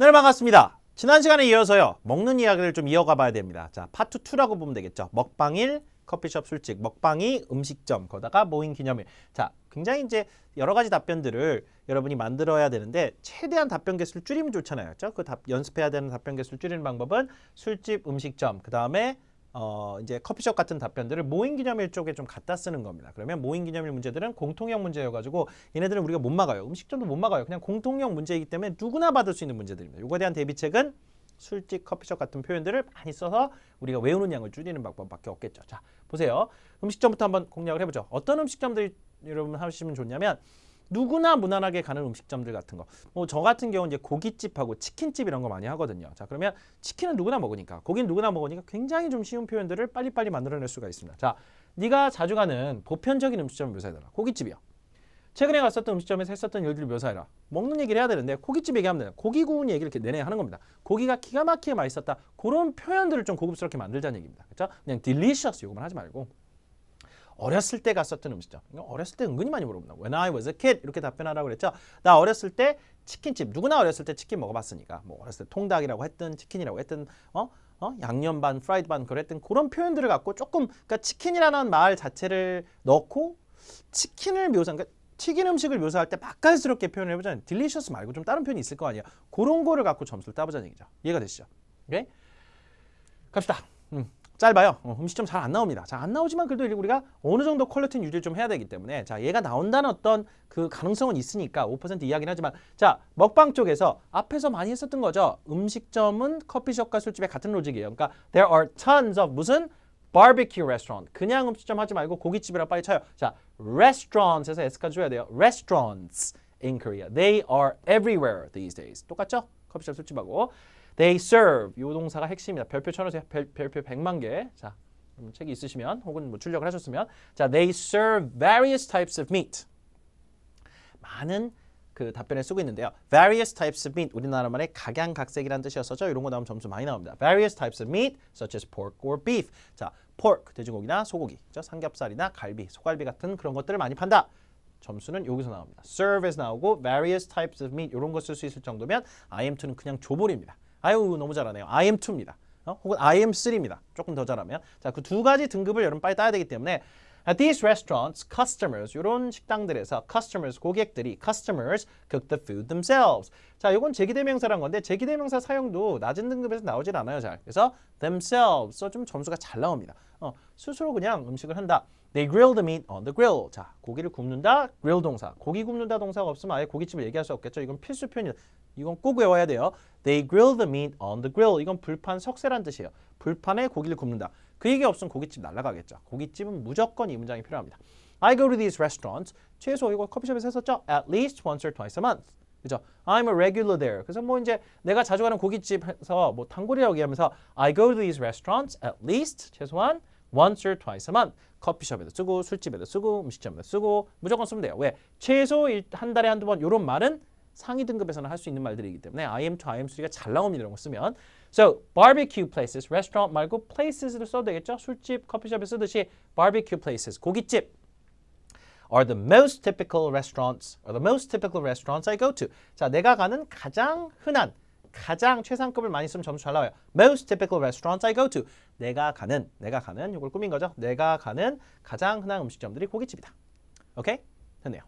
네, 반갑습니다. 지난 시간에 이어서요. 먹는 이야기를 좀 이어가 봐야 됩니다. 자, 파트 2라고 보면 되겠죠. 먹방 1, 커피숍 술집, 먹방이 음식점, 거다가 모임 기념일. 자, 굉장히 이제 여러 가지 답변들을 여러분이 만들어야 되는데 최대한 답변 개수를 줄이면 좋잖아요. 그렇죠? 그 답, 연습해야 되는 답변 개수를 줄이는 방법은 술집, 음식점, 그 다음에 어, 이제 커피숍 같은 답변들을 모임 기념일 쪽에 좀 갖다 쓰는 겁니다. 그러면 모임 기념일 문제들은 공통형 문제여가지고 얘네들은 우리가 못 막아요. 음식점도 못 막아요. 그냥 공통형 문제이기 때문에 누구나 받을 수 있는 문제들입니다. 요거에 대한 대비책은 술집, 커피숍 같은 표현들을 많이 써서 우리가 외우는 양을 줄이는 방법밖에 없겠죠. 자, 보세요. 음식점부터 한번 공략을 해보죠. 어떤 음식점들 여러분 하시면 좋냐면 누구나 무난하게 가는 음식점들 같은 거. 뭐 저 같은 경우는 이제 고깃집하고 치킨집 이런 거 많이 하거든요. 자, 그러면 치킨은 누구나 먹으니까, 고기는 누구나 먹으니까 굉장히 좀 쉬운 표현들을 빨리빨리 만들어낼 수가 있습니다. 자, 네가 자주 가는 보편적인 음식점을 묘사해달라. 고깃집이요. 최근에 갔었던 음식점에서 했었던 일들을 묘사해라. 먹는 얘기를 해야 되는데 고깃집 얘기하면 돼요. 고기 구운 얘기를 이렇게 내내 하는 겁니다. 고기가 기가 막히게 맛있었다. 그런 표현들을 좀 고급스럽게 만들자는 얘기입니다. 그렇죠? 그냥 delicious 요거만 하지 말고 어렸을 때 갔었던 음식점. 어렸을 때 은근히 많이 물어본다. When I was a kid 이렇게 답변하라고 그랬죠. 나 어렸을 때 치킨집. 누구나 어렸을 때 치킨 먹어봤으니까. 뭐 어렸을 때 통닭이라고 했든 치킨이라고 했든 어? 어? 양념 반, 프라이드 반 그랬던 그런 표현들을 갖고 조금 그러니까 치킨이라는 말 자체를 넣고 치킨을 묘사한 그러니까 튀긴 음식을 묘사할 때 맛깔스럽게 표현을 해보자면 delicious 말고 좀 다른 표현이 있을 거 아니야. 그런 거를 갖고 점수를 따보자는 얘기죠. 이해가 되시죠? 오케이? 갑시다. 음. 짧아요. 어, 음식 점잘 안 나옵니다. 잘 안 나오지만 그래도 우리가 어느 정도 퀄리티는 유지를 좀 해야 되기 때문에 자 얘가 나온다는 어떤 그 가능성은 있으니까 5% 이야기는 하지만 자 먹방 쪽에서 앞에서 많이 했었던 거죠. 음식점은 커피숍과 술집의 같은 로직이에요. 그러니까 there are tons of 무슨 barbecue restaurant. 그냥 음식점 하지 말고 고깃집이라 빨리 쳐요. 자, restaurants에서 s까지 줘야 돼요. restaurants in Korea. They are everywhere these days. 똑같죠? 커피숍 술집하고. They serve. 이 동사가 핵심입니다. 별표 쳐놓으세요. 별, 별표 100만 개. 자, 책이 있으시면 혹은 뭐 출력을 하셨으면. 자, they serve various types of meat. 많은 그답변을 쓰고 있는데요. Various types of meat 우리나라 말에 각양각색이라는 뜻이었었죠. 이런 거 나오면 점수 많이 나옵니다. Various types of meat such as pork or beef. 자, pork 돼지고기나 소고기, 그 삼겹살이나 갈비, 소갈비 같은 그런 것들을 많이 판다. 점수는 여기서 나옵니다. Serve에서 나오고 various types of meat 이런 거 쓸 수 있을 정도면 IM2는 그냥 조볼입니다. 아유 너무 잘하네요. IM2입니다. 어? 혹은 IM3입니다. 조금 더 잘하면. 자, 그 두 가지 등급을 여러분 빨리 따야 되기 때문에 these restaurants, customers, 이런 식당들에서 customers, 고객들이 customers cook the food themselves. 자, 이건 제기대명사란 건데 제기대명사 사용도 낮은 등급에서 나오질 않아요, 자, 그래서 themselves, 좀 점수가 잘 나옵니다. 어, 스스로 그냥 음식을 한다. They grill the meat on the grill. 자, 고기를 굽는다, grill 동사. 고기 굽는다 동사가 없으면 아예 고깃집을 얘기할 수 없겠죠. 이건 필수 표현이다. 이건 꼭 외워야 돼요. They grill the meat on the grill. 이건 불판 석쇠란 뜻이에요. 불판에 고기를 굽는다. 그 얘기 없으면 고깃집 날라가겠죠. 고깃집은 무조건 이 문장이 필요합니다. I go to these restaurants. 최소 이거 커피숍에서 했었죠. At least once or twice a month. 그죠? I'm a regular there. 그래서 뭐 이제 내가 자주 가는 고깃집에서 뭐 단골이라고 얘기하면서 I go to these restaurants at least 최소한 once or twice a month. 커피숍에도 쓰고 술집에도 쓰고 음식점에도 쓰고 무조건 쓰면 돼요. 왜? 최소 일, 한 달에 한두 번 이런 말은 상위 등급에서는 할 수 있는 말들이기 때문에 I am to I am 수리가 잘 나옵니다. 이런 거 쓰면 So barbecue places, restaurant 말고 places를 써도 되겠죠? 술집, 커피숍에 쓰듯이 barbecue places, 고깃집 are the most typical restaurants, are the most typical restaurants I go to. 자, 내가 가는 가장 흔한, 가장 최상급을 많이 쓰면 점수 잘 나와요. Most typical restaurants I go to. 내가 가는, 내가 가는, 이걸 꾸민 거죠. 내가 가는 가장 흔한 음식점들이 고깃집이다. 오케이? 됐네요.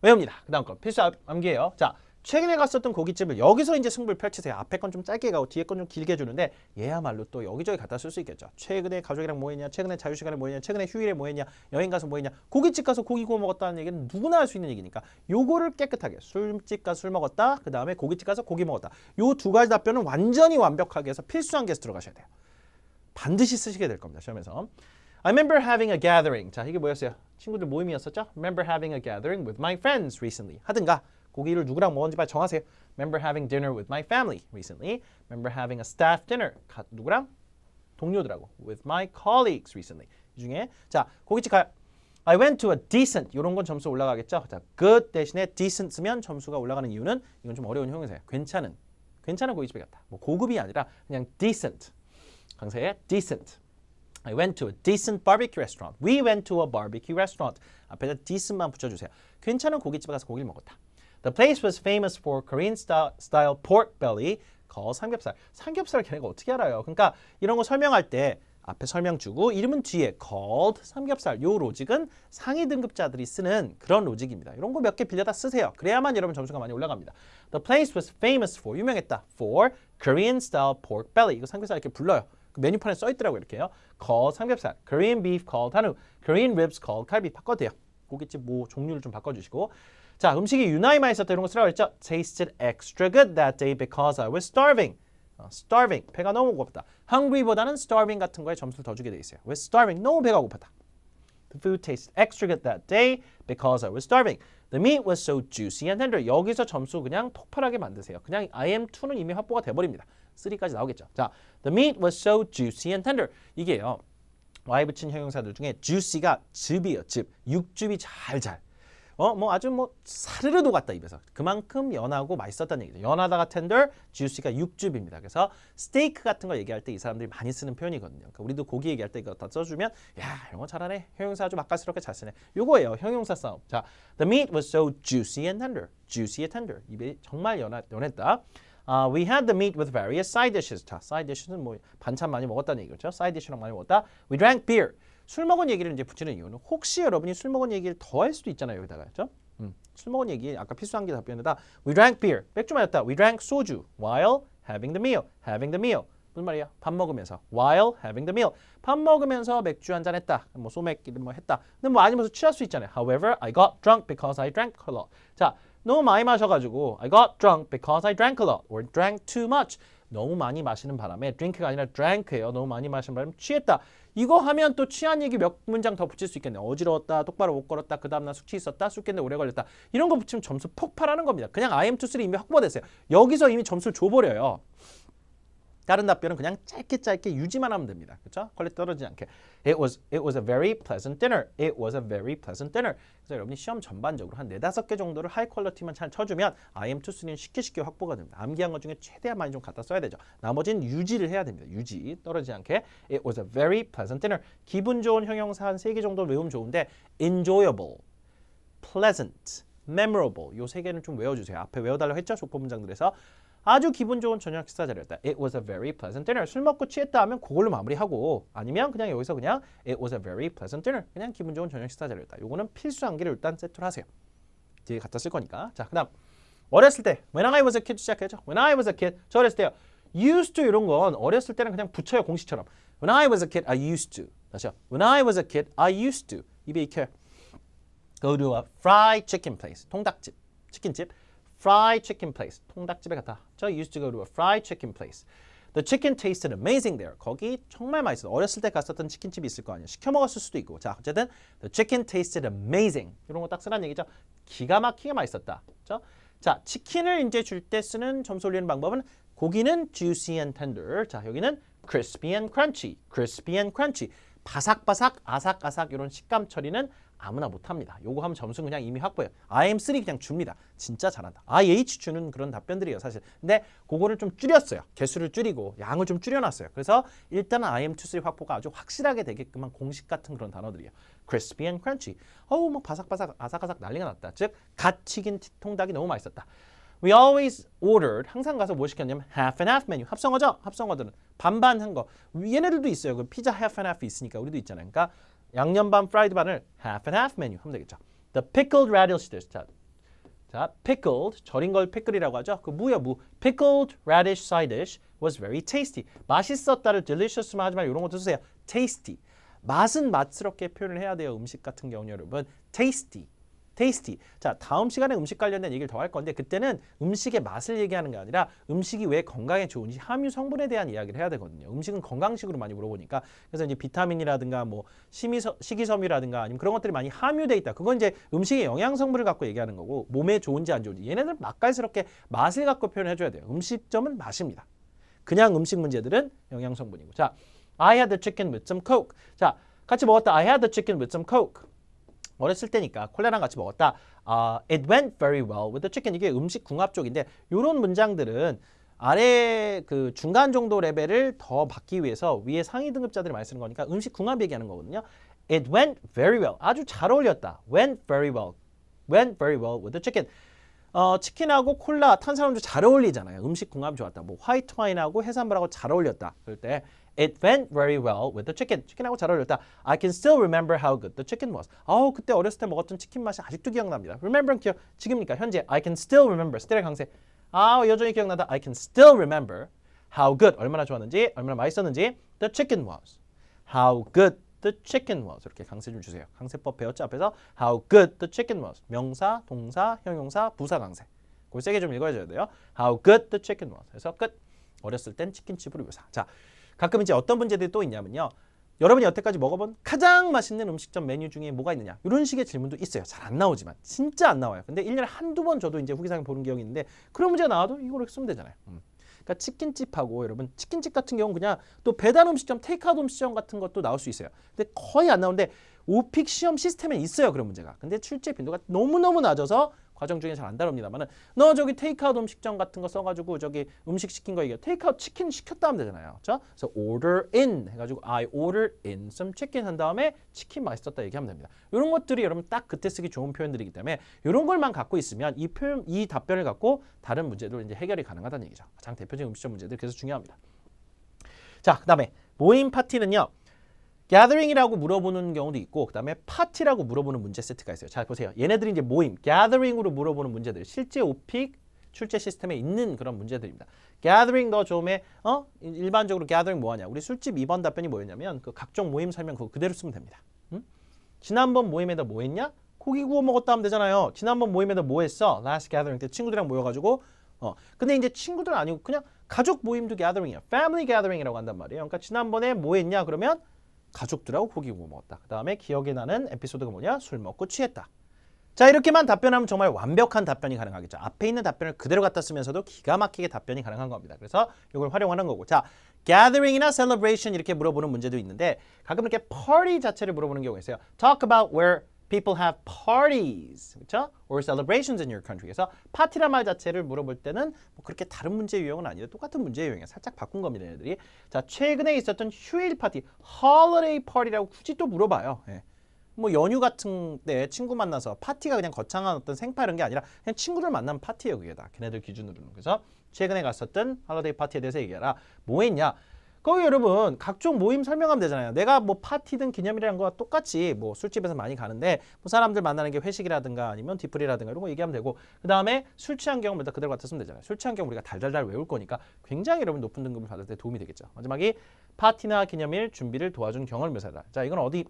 외웁니다. 그 다음 거 필수 암기예요. 자, 최근에 갔었던 고깃집을 여기서 이제 승부를 펼치세요. 앞에 건 좀 짧게 가고 뒤에 건 좀 길게 주는데 얘야말로 또 여기저기 갖다 쓸 수 있겠죠. 최근에 가족이랑 뭐 했냐, 최근에 자유시간에 뭐 했냐, 최근에 휴일에 뭐 했냐, 여행 가서 뭐 했냐, 고깃집 가서 고기 구워 먹었다는 얘기는 누구나 할 수 있는 얘기니까 요거를 깨끗하게 술집 가서 술 먹었다, 그 다음에 고깃집 가서 고기 먹었다. 요 두 가지 답변은 완전히 완벽하게 해서 필수한 게스들어 가셔야 돼요. 반드시 쓰시게 될 겁니다. 시험에서. I remember having a gathering. 자, 이게 뭐였어요? 친구들 모임이었었죠? Remember having a gathering with my friends recently. 하든가 고기를 누구랑 먹었는지 빨리 정하세요. Remember having dinner with my family recently. Remember having a staff dinner. 가, 누구랑? 동료들하고. With my colleagues recently. 이 중에 자 고깃집 가요. I went to a decent 이런 건 점수 올라가겠죠. 자, good 대신에 decent 쓰면 점수가 올라가는 이유는 이건 좀 어려운 형용사예요. 괜찮은, 괜찮은 고깃집에 갔다. 뭐 고급이 아니라 그냥 decent. 강세에 decent. I went to a decent barbecue restaurant. We went to a barbecue restaurant. 앞에다 decent만 붙여주세요. 괜찮은 고깃집에 가서 고기를 먹었다. The place was famous for Korean style pork belly called 삼겹살. 삼겹살 걔네가 어떻게 알아요? 그러니까 이런 거 설명할 때 앞에 설명 주고 이름은 뒤에 called 삼겹살 요 로직은 상위 등급자들이 쓰는 그런 로직입니다. 이런 거 몇 개 빌려다 쓰세요. 그래야만 여러분 점수가 많이 올라갑니다. The place was famous for 유명했다 for Korean style pork belly 이거 삼겹살 이렇게 불러요. 그 메뉴판에 써 있더라고요. 이렇게요. called 삼겹살, Korean beef called 한우, Korean ribs called 갈비 바꿔 돼요. 고깃집 뭐 종류를 좀 바꿔주시고 자, 음식이 유난히 맛있었다 이런 거 쓰라고 했죠? Tasted extra good that day because I was starving. starving, 배가 너무 고팠다. hungry보다는 starving 같은 거에 점수를 더 주게 돼 있어요. was starving, 너무 배가 고팠다. The food tasted extra good that day because I was starving. The meat was so juicy and tender. 여기서 점수 그냥 폭발하게 만드세요. 그냥 IM2는 이미 확보가 돼버립니다. 3까지 나오겠죠. 자, the meat was so juicy and tender. 이게요. y 붙인 형용사들 중에 juicy가 즙이에요. 즙. 육즙이 잘잘. 어, 뭐 아주 뭐 사르르 녹았다 입에서. 그만큼 연하고 맛있었다는 얘기죠. 연하다가 tender, juicy가 육즙입니다. 그래서 스테이크 같은 거 얘기할 때 이 사람들이 많이 쓰는 표현이거든요. 그러니까 우리도 고기 얘기할 때 이거 다 써주면 야, 이런 거 잘하네. 형용사 아주 맛깔스럽게 잘 쓰네. 요거예요. 형용사 싸움. 자, the meat was so juicy and tender. juicy and tender. 입에 정말 연하, 연했다. Uh, we had the meat with various side dishes. 자, side dish는 뭐 반찬 많이 먹었다는 얘기죠. side dish랑 많이 먹었다. We drank beer. 술 먹은 얘기를 이제 붙이는 이유는 혹시 여러분이 술 먹은 얘기를 더 할 수도 있잖아요. 여기다가 그죠? 음, 술 먹은 얘기 아까 필수한 게 답변이다. We drank beer. 맥주 마셨다. We drank 소주 while having the meal. having the meal. 무슨 말이야? 밥 먹으면서 while having the meal. 밥 먹으면서 맥주 한 잔 했다. 뭐 소맥 뭐 했다. 근데 뭐 아니면서 취할 수 있잖아요. However, I got drunk because I drank a lot. 자, 너무 많이 마셔가지고 I got drunk because I drank a lot or drank too much. 너무 많이 마시는 바람에 drink가 아니라 drank예요. 너무 많이 마시는 바람에 취했다. 이거 하면 또 취한 얘기 몇 문장 더 붙일 수 있겠네요. 어지러웠다, 똑바로 못 걸었다, 그 다음날 숙취 있었다, 술 깼는데 오래 걸렸다. 이런 거 붙이면 점수 폭발하는 겁니다. 그냥 IM2, 3 이미 확보됐어요. 여기서 이미 점수를 줘버려요. 다른 답변은 그냥 짧게 짧게 유지만 하면 됩니다. 그렇죠? 걸레 떨어지지 않게. It was, it was a very pleasant dinner. It was a very pleasant dinner. 그래서 여러분이 시험 전반적으로 한 네다섯 개 정도를 하이 퀄러티만 잘 쳐주면 IM 투스는 쉽게 쉽게 확보가 됩니다. 암기한 것 중에 최대한 많이 좀 갖다 써야 되죠. 나머지는 유지를 해야 됩니다. 유지, 떨어지지 않게. It was a very pleasant dinner. 기분 좋은 형용사 한 세 개 정도 외우면 좋은데 enjoyable, pleasant, memorable 이세 개는 좀 외워주세요. 앞에 외워달라고 했죠? 조법 문장들에서. 아주 기분 좋은 저녁 식사 자리였다. It was a very pleasant dinner. 술 먹고 취했다 하면 그걸로 마무리하고 아니면 그냥 여기서 그냥 It was a very pleasant dinner. 그냥 기분 좋은 저녁 식사 자리였다. 요거는 필수 한계를 일단 세트를 하세요. 뒤에 갖다 쓸 거니까. 자, 그 다음 어렸을 때 When I was a kid 시작했죠. When I was a kid. 저 어렸을 때요. used to 이런 건 어렸을 때는 그냥 붙여요 공식처럼 When I was a kid, I used to 다시요 When I was a kid, I used to 입에 익혀요 Go to a fried chicken place 통닭집, 치킨집 fried chicken place. 통닭집에 갔다. 저 used to go to a fried chicken place. The chicken tasted amazing there. 거기 정말 맛있어. 어렸을 때 갔었던 치킨집이 있을 거 아니에요. 시켜 먹었을 수도 있고. 자, 어쨌든 the chicken tasted amazing. 이런 거 딱 쓰란 얘기죠. 기가 막히게 맛있었다. 그렇죠? 자, 치킨을 이제 줄 때 쓰는 점수 올리는 방법은 고기는 juicy and tender. 자, 여기는 crispy and crunchy. crispy and crunchy. 바삭바삭, 아삭아삭 이런 식감 처리는 아무나 못합니다. 요거 하면 점수 는 그냥 이미 확보해요. IM3 그냥 줍니다. 진짜 잘한다. IH 주는 그런 답변들이에요 사실. 근데 그거를 좀 줄였어요. 개수를 줄이고 양을 좀 줄여놨어요. 그래서 일단은 IM2, 3 확보가 아주 확실하게 되게끔 한 공식 같은 그런 단어들이에요. crispy and crunchy. 어우 막 뭐 바삭바삭 아삭아삭 난리가 났다. 즉갓 튀긴 통닭이 너무 맛있었다. We always ordered 항상 가서 뭐 시켰냐면 half and half 메뉴 합성어죠. 합성어들은 반반한 거. 얘네들도 있어요. 그 피자 half and half 있으니까 우리도 있잖아요. 그러니까 양념반, 프라이드 반을 half and half 메뉴 하면 되겠죠. The pickled radish dish. 자, 자, pickled, 절인 걸 pickle이라고 하죠. 그 무야 무. Pickled radish side dish was very tasty. 맛있었다를 delicious만 하지만 이런 것도 쓰세요. tasty. 맛은 맛스럽게 표현을 해야 돼요. 음식 같은 경우는 여러분. tasty. 테이스티. 자, 다음 시간에 음식 관련된 얘기를 더 할 건데 그때는 음식의 맛을 얘기하는 게 아니라 음식이 왜 건강에 좋은지 함유 성분에 대한 이야기를 해야 되거든요. 음식은 건강식으로 많이 물어보니까 그래서 이제 비타민이라든가 뭐 심이서, 식이섬유라든가 아니면 그런 것들이 많이 함유돼 있다. 그건 이제 음식의 영양 성분을 갖고 얘기하는 거고 몸에 좋은지 안 좋은지 얘네들 맛깔스럽게 맛을 갖고 표현해 줘야 돼요. 음식점은 맛입니다. 그냥 음식 문제들은 영양 성분이고. 자, I had the chicken with some coke. 자, 같이 먹었다. I had the chicken with some coke. 어렸을 때니까 콜라랑 같이 먹었다. Uh, it went very well with the chicken. 이게 음식 궁합 쪽인데 이런 문장들은 아래 그 중간 정도 레벨을 더 받기 위해서 위에 상위 등급자들이 많이 쓰는 거니까 음식 궁합 얘기하는 거거든요. It went very well. 아주 잘 어울렸다. Went very well. Went very well with the chicken. 어, 치킨하고 콜라, 탄산음료 잘 어울리잖아요. 음식 궁합이 좋았다. 뭐 화이트 와인하고 해산물하고 잘 어울렸다. 그럴 때 It went very well with the chicken. 치킨하고 잘 어울렸다. I can still remember how good the chicken was. 아우 그때 어렸을 때 먹었던 치킨 맛이 아직도 기억납니다. Remember는 기억, 지금이니까 현재. I can still remember. 스텔의 강세. 아우 여전히 기억나다. I can still remember how good. 얼마나 좋았는지, 얼마나 맛있었는지. The chicken was. How good the chicken was 이렇게 강세 좀 주세요. 강세법 배웠죠 앞에서 how good the chicken was 명사, 동사, 형용사, 부사 강세. 그걸 세게 좀 읽어줘야 돼요. How good the chicken was. 그래서 끝. 어렸을 땐 치킨집으로 묘사. 자, 가끔 이제 어떤 문제들이 또 있냐면요. 여러분이 여태까지 먹어본 가장 맛있는 음식점 메뉴 중에 뭐가 있느냐 이런 식의 질문도 있어요 잘 안 나오지만 진짜 안 나와요 근데 1년에 한두 번 저도 이제 후기상에 보는 기억이 있는데 그런 문제가 나와도 이걸로 쓰면 되잖아요 음. 그러니까 치킨집하고 여러분 치킨집 같은 경우는 그냥 또 배달 음식점 테이크아웃 음식점 같은 것도 나올 수 있어요 근데 거의 안 나오는데 오픽 시험 시스템에 있어요 그런 문제가 근데 출제 빈도가 너무너무 낮아서 과정 중에 잘 안 다룹니다만은 너 저기 테이크아웃 음식점 같은 거 써가지고 저기 음식 시킨 거 이게 테이크아웃 치킨 시켰다 하면 되잖아요. 그렇죠? 그래서 order in 해가지고 I order in some chicken 한 다음에 치킨 맛있었다 얘기하면 됩니다. 이런 것들이 여러분 딱 그때 쓰기 좋은 표현들이기 때문에 이런 걸만 갖고 있으면 이 표현 이 답변을 갖고 다른 문제들 이제 해결이 가능하다는 얘기죠. 가장 대표적인 음식점 문제들 계속 중요합니다. 자, 그다음에 모임 파티는요. gathering이라고 물어보는 경우도 있고 그다음에 파티라고 물어보는 문제 세트가 있어요. 자, 보세요. 얘네들이 이제 모임, gathering으로 물어보는 문제들. 실제 오픽 출제 시스템에 있는 그런 문제들입니다. gathering 너 좀에 어? 일반적으로 gathering 뭐 하냐? 우리 술집 2번 답변이 뭐였냐면 그 각종 모임 설명 그거 그대로 쓰면 됩니다. 응? 지난번 모임에다 뭐 했냐? 고기 구워 먹었다 하면 되잖아요. 지난번 모임에다 뭐 했어? last gathering 때 친구들이랑 모여 가지고 어. 근데 이제 친구들 아니고 그냥 가족 모임도 gathering이야. family gathering이라고 한단 말이에요. 그러니까 지난번에 뭐 했냐? 그러면 가족들하고 고기 구워 먹었다. 그 다음에 기억에 나는 에피소드가 뭐냐? 술 먹고 취했다. 자 이렇게만 답변하면 정말 완벽한 답변이 가능하겠죠. 앞에 있는 답변을 그대로 갖다 쓰면서도 기가 막히게 답변이 가능한 겁니다. 그래서 이걸 활용하는 거고 자 gathering이나 celebration 이렇게 물어보는 문제도 있는데 가끔 이렇게 party 자체를 물어보는 경우가 있어요. Talk about where people have parties, 그렇죠? or celebrations in your country. 그래서 파티란 말 자체를 물어볼 때는 뭐 그렇게 다른 문제 유형은 아니라 똑같은 문제 유형이야. 살짝 바꾼 겁니다, 얘들이. 자, 최근에 있었던 휴일 파티, holiday party라고 굳이 또 물어봐요. 예. 뭐 연휴 같은 때 친구 만나서 파티가 그냥 거창한 어떤 생파 이게 아니라 그냥 친구를 만난 파티예요, 그게 다. 걔네들 기준으로는. 그래서 최근에 갔었던 holiday p a r t y 에 대해서 얘기해라. 뭐 했냐? 거기 여러분 각종 모임 설명하면 되잖아요. 내가 뭐 파티든 기념일이란 거와 똑같이 뭐 술집에서 많이 가는데 뭐 사람들 만나는 게 회식이라든가 아니면 디풀이라든가 이런 거 얘기하면 되고 그 다음에 술 취한 경우 일단 그대로 같았으면 되잖아요. 술 취한 경우 우리가 달달달 외울 거니까 굉장히 여러분 높은 등급을 받을 때 도움이 되겠죠. 마지막이 파티나 기념일 준비를 도와준 경험을 묘사해라. 자 이건 어디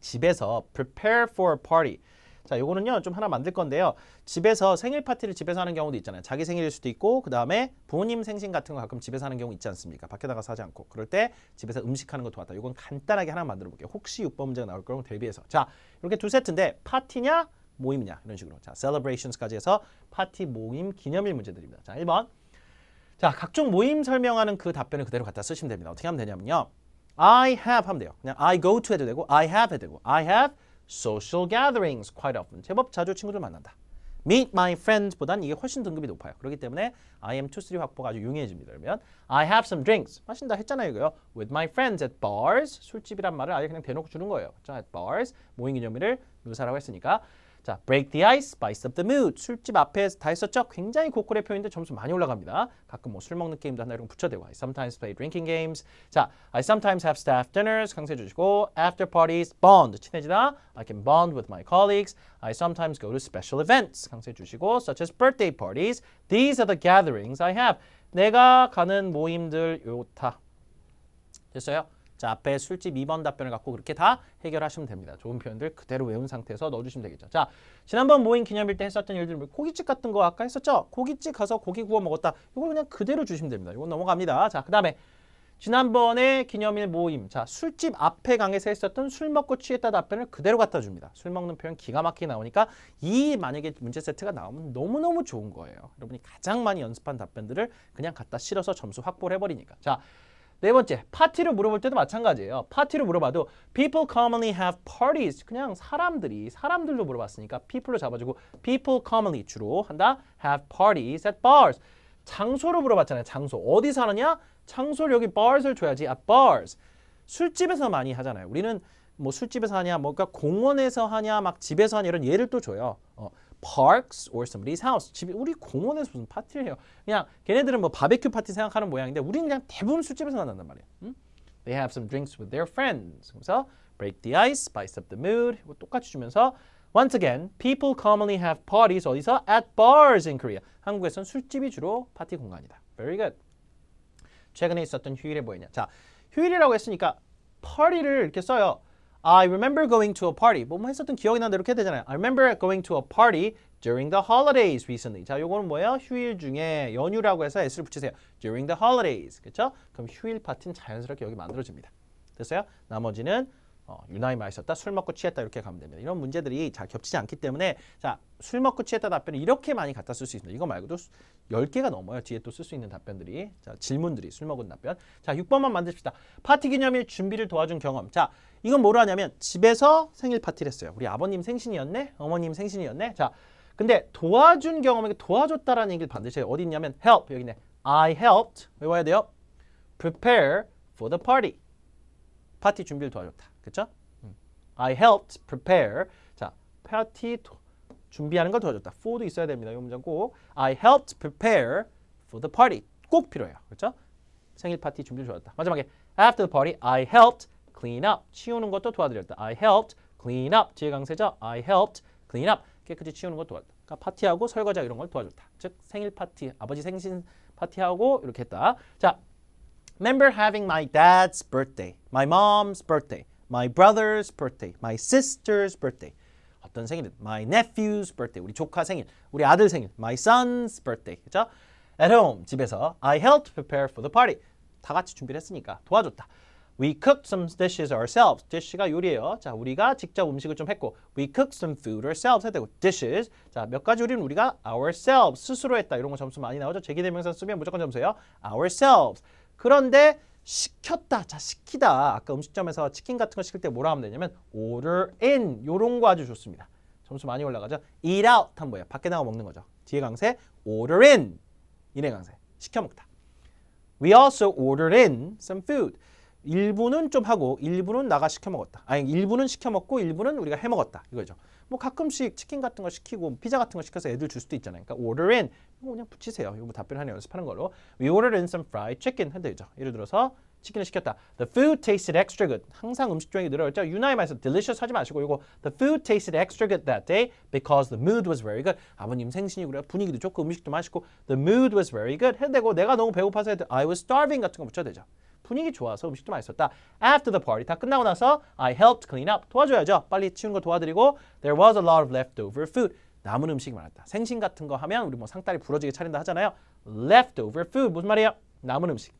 집에서 prepare for a party 자, 요거는요. 좀 하나 만들 건데요. 집에서 생일 파티를 집에서 하는 경우도 있잖아요. 자기 생일일 수도 있고 그다음에 부모님 생신 같은 거 가끔 집에서 하는 경우 있지 않습니까? 밖에 다가사지 않고. 그럴 때 집에서 음식 하는 거 도왔다. 요건 간단하게 하나 만들어 볼게요. 혹시 육문제가 나올 거랑 대비해서. 자, 이렇게 두 세트인데 파티냐 모임이냐 이런 식으로. 자, celebrations까지 해서 파티 모임 기념일 문제들입니다. 자, 1번. 자, 각종 모임 설명하는 그 답변을 그대로 갖다 쓰시면 됩니다. 어떻게 하면 되냐면요. I have 하면 돼요. 그냥 I go to 해도 되고 I have 해도 되고 I have social gatherings quite often. 제법 자주 친구들 만난다. meet my friends 보단 이게 훨씬 등급이 높아요. 그렇기 때문에 I am 2, 3 확보가 아주 용이해집니다. 그러면 I have some drinks 마신다 했잖아요. 이거요. with my friends at bars 술집이란 말을 아예 그냥 대놓고 주는 거예요. at bars 모임 기념일을 묘사라고 했으니까 자, break the ice, spice up the mood. 술집 앞에 서다 했었죠? 굉장히 고퀄의 표현인데 점수 많이 올라갑니다. 가끔 뭐 술 먹는 게임도 하나 이런 붙여대고 I sometimes play drinking games. 자, I sometimes have staff dinners. 강세 주시고 after parties, bond. 친해지다. I can bond with my colleagues. I sometimes go to special events. 강세 주시고 such as birthday parties. These are the gatherings I have. 내가 가는 모임들 요타. 됐어요? 자, 앞에 술집 2번 답변을 갖고 그렇게 다 해결하시면 됩니다. 좋은 표현들 그대로 외운 상태에서 넣어주시면 되겠죠. 자, 지난번 모임 기념일 때 했었던 예를 들면 뭐 고깃집 같은 거 아까 했었죠? 고깃집 가서 고기 구워 먹었다. 이걸 그냥 그대로 주시면 됩니다. 이건 넘어갑니다. 자, 그 다음에 지난번에 기념일 모임, 자 술집 앞에 강에서 했었던 술 먹고 취했다 답변을 그대로 갖다 줍니다. 술 먹는 표현 기가 막히게 나오니까 이 만약에 문제 세트가 나오면 너무너무 좋은 거예요. 여러분이 가장 많이 연습한 답변들을 그냥 갖다 실어서 점수 확보를 해버리니까. 자. 네 번째, 파티를 물어볼 때도 마찬가지예요. 파티를 물어봐도 people commonly have parties. 그냥 사람들이, 사람들로 물어봤으니까 people로 잡아주고 people commonly 주로 한다. have parties at bars. 장소로 물어봤잖아요. 장소. 어디 사느냐? 장소를 여기 bars를 줘야지. at bars. 술집에서 많이 하잖아요. 우리는 뭐 술집에서 하냐, 뭐그니까 공원에서 하냐, 막 집에서 하냐 이런 예를 또 줘요. 어. parks or somebody's house. 집이 우리 공원에서 무슨 파티를 해요. 그냥 걔네들은 뭐 바베큐 파티 생각하는 모양인데 우리는 그냥 대부분 술집에서 만난단 말이야. 음? They have some drinks with their friends. 그래서 break the ice, spice up the mood. 이거 똑같이 주면서 Once again, people commonly have parties 어디서? At bars in Korea. 한국에선 술집이 주로 파티 공간이다. Very good. 최근에 있었던 휴일에 뭐였냐? 자, 휴일이라고 했으니까 party를 이렇게 써요. I remember going to a party. 뭐뭐 했었던 기억이 나는데 이렇게 되잖아요. I remember going to a party during the holidays recently. 자, 요거는 뭐예요? 휴일 중에 연휴라고 해서 s를 붙이세요. during the holidays. 그렇죠? 그럼 휴일 파트는 자연스럽게 여기 만들어집니다. 됐어요? 나머지는 어, 유난히 마셨다, 술 먹고 취했다 이렇게 가면 됩니다. 이런 문제들이 잘 겹치지 않기 때문에 자, 술 먹고 취했다 답변을 이렇게 많이 갖다 쓸 수 있습니다. 이거 말고도 1 0개가 넘어요. 뒤에 또 쓸 수 있는 답변들이. 자, 질문들이 술 먹은 답변. 자, 6번만 만듭시다. 파티 기념일 준비를 도와준 경험. 자, 이건 뭐로 하냐면 집에서 생일 파티를 했어요. 우리 아버님 생신이었네? 어머님 생신이었네? 자, 근데 도와준 경험에게 도와줬다라는 얘기를 반드시 해요. 어디 있냐면 help 여기 있네. I helped 외워야 돼요. prepare for the party. 파티 준비를 도와줬다. 그쵸? I helped prepare. 자, 파티 준비하는 걸 도와줬다. for도 있어야 됩니다. 이 문장 꼭. I helped prepare for the party. 꼭 필요해요. 그렇죠? 생일 파티 준비를 도와줬다. 마지막에 after the party, I helped clean up. 치우는 것도 도와드렸다. I helped clean up. 뒤에 강세죠? I helped clean up. 깨끗이 치우는 것도 도와줬다. 그러니까 파티하고 설거지 이런 걸 도와줬다. 즉 생일 파티, 아버지 생신 파티하고 이렇게 했다. 자, remember having my dad's birthday, my mom's birthday. my brother's birthday, my sister's birthday. 어떤 생일은 my nephew's birthday, 우리 조카 생일, 우리 아들 생일, my son's birthday, 그죠? At home, 집에서 I helped prepare for the party. 다 같이 준비를 했으니까 도와줬다. We cooked some dishes ourselves. dish가 요리예요. 자, 우리가 직접 음식을 좀 했고 we cooked some food ourselves 해야 되고 dishes. 자, 몇 가지 요리는 우리가 ourselves 스스로 했다. 이런 거 점수 많이 나오죠. 제기대명사 쓰면 무조건 점수예요. ourselves. 그런데 시켰다. 자, 시키다. 아까 음식점에서 치킨 같은 거 시킬 때 뭐라 하면 되냐면 order in 요런 거 아주 좋습니다. 점수 많이 올라가죠. eat out 한 뭐예요? 밖에 나가 먹는 거죠. 뒤에 강세 order in 이내 강세 시켜 먹다. We also o r d e r in some food. 일부는 좀 하고 일부는 나가 시켜 먹었다. 아니 일부는 시켜 먹고 일부는 우리가 해 먹었다. 이거죠. 뭐 가끔씩 치킨 같은 거 시키고 피자 같은 거 시켜서 애들 줄 수도 있잖아요. 그러니까 order in 이거 그냥 붙이세요. 이거 뭐 답변하는 연습하는 걸로. We ordered in some fried chicken 해도 되죠. 예를 들어서 치킨을 시켰다. The food tasted extra good. 항상 음식 조항이 늘어있죠. 유나의 말에서 delicious 하지 마시고 이거 the food tasted extra good that day because the mood was very good. 아버님 생신이 그래 분위기도 좋고 음식 도 맛있고 the mood was very good 해도 되고 내가 너무 배고파서 해도 I was starving 같은 거 붙여도 되죠. 분위기 좋아서 음식도 맛있었다. After the party, 다 끝나고 나서 I helped clean up. 도와줘야죠. 빨리 치우는 거 도와드리고 There was a lot of leftover food. 남은 음식이 많았다. 생신 같은 거 하면 우리 뭐 상다리 부러지게 차린다 하잖아요. Leftover food 무슨 말이에요? 남은 음식.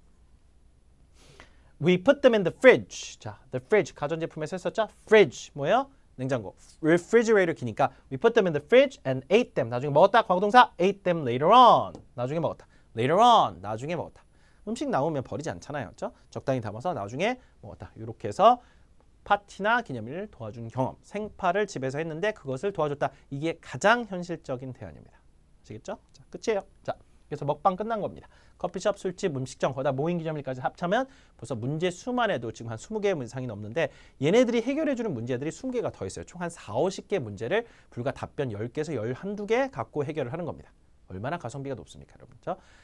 We put them in the fridge. 자, the fridge 가전제품에서 했었죠. Fridge 뭐예요? 냉장고. Refrigerator 기니까 we put them in the fridge and ate them. 나중에 먹었다. 과거동사 ate them later on. 나중에 먹었다. Later on. 나중에 먹었다. 음식 나오면 버리지 않잖아요. 그렇죠? 적당히 담아서 나중에 먹었다. 이렇게 해서 파티나 기념일을 도와준 경험, 생파를 집에서 했는데 그것을 도와줬다. 이게 가장 현실적인 대안입니다. 아시겠죠? 자, 끝이에요. 자, 그래서 먹방 끝난 겁니다. 커피숍, 술집, 음식점, 거다 모임 기념일까지 합치면 벌써 문제 수만 해도 지금 한 20개 의문상이 넘는데 얘네들이 해결해주는 문제들이 20개가 더 있어요. 총 한 4, 50개 문제를 불과 답변 10개에서 11, 12개 갖고 해결을 하는 겁니다. 얼마나 가성비가 높습니까, 여러분?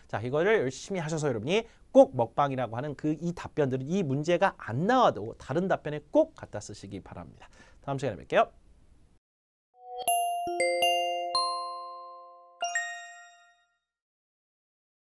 자, 이거를 열심히 하셔서 여러분이 꼭 먹방이라고 하는 그 이 답변들은 이 문제가 안 나와도 다른 답변에 꼭 갖다 쓰시기 바랍니다. 다음 시간에 뵐게요.